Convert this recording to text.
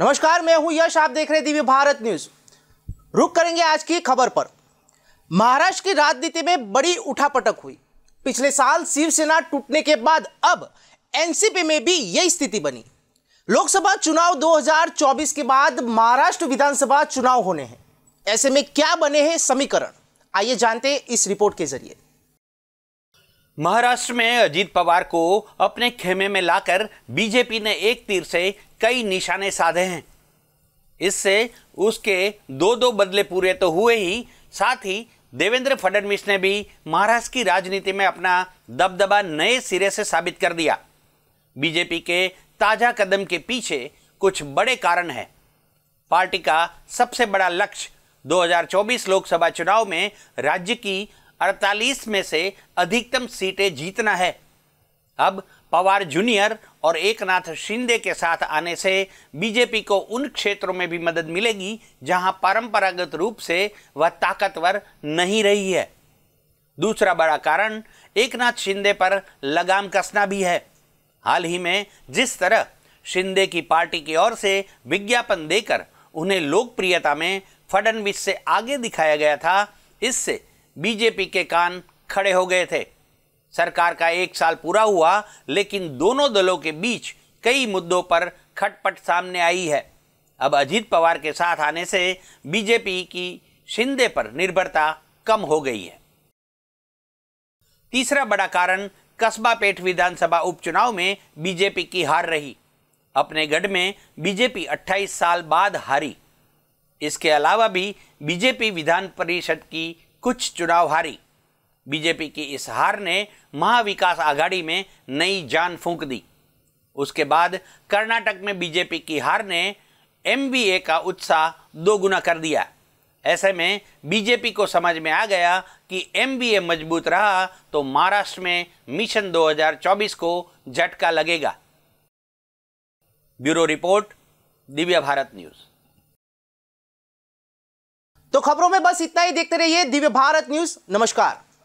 नमस्कार मैं हूं यश आप देख रहे दिव्य भारत न्यूज रुक करेंगे आज की खबर पर महाराष्ट्र की राजनीति में बड़ी उठापटक हुई पिछले साल शिवसेना टूटने के बाद अब एनसीपी में भी यही स्थिति बनी लोकसभा चुनाव 2024 के बाद महाराष्ट्र विधानसभा चुनाव होने हैं ऐसे में क्या बने हैं समीकरण आइए जानते हैं इस रिपोर्ट के जरिए महाराष्ट्र में अजीत पवार को अपने खेमे में लाकर बीजेपी ने एक तीर से कई निशाने साधे हैं इससे उसके दो दो बदले पूरे तो हुए ही साथ ही देवेंद्र फडणवीस ने भी महाराष्ट्र की राजनीति में अपना दबदबा नए सिरे से साबित कर दिया बीजेपी के ताज़ा कदम के पीछे कुछ बड़े कारण हैं पार्टी का सबसे बड़ा लक्ष्य 2024 लोकसभा चुनाव में राज्य की अड़तालीस में से अधिकतम सीटें जीतना है अब पवार जूनियर और एकनाथ शिंदे के साथ आने से बीजेपी को उन क्षेत्रों में भी मदद मिलेगी जहां परंपरागत रूप से वह ताकतवर नहीं रही है दूसरा बड़ा कारण एकनाथ शिंदे पर लगाम कसना भी है हाल ही में जिस तरह शिंदे की पार्टी की ओर से विज्ञापन देकर उन्हें लोकप्रियता में फडनवीस से आगे दिखाया गया था इससे बीजेपी के कान खड़े हो गए थे सरकार का एक साल पूरा हुआ लेकिन दोनों दलों के बीच कई मुद्दों पर खटपट सामने आई है अब अजीत पवार के साथ आने से बीजेपी की शिंदे पर निर्भरता कम हो गई है तीसरा बड़ा कारण कस्बा पेठ विधानसभा उपचुनाव में बीजेपी की हार रही अपने गढ़ में बीजेपी 28 साल बाद हारी इसके अलावा भी बीजेपी विधान परिषद की कुछ चुनाव हारी बीजेपी की इस हार ने महाविकास आघाड़ी में नई जान फूंक दी उसके बाद कर्नाटक में बीजेपी की हार ने एम का उत्साह दोगुना कर दिया ऐसे में बीजेपी को समझ में आ गया कि एम मजबूत रहा तो महाराष्ट्र में मिशन 2024 को झटका लगेगा bureau report Divya Bharat news तो खबरों में बस इतना ही देखते रहिए दिव्य भारत न्यूज नमस्कार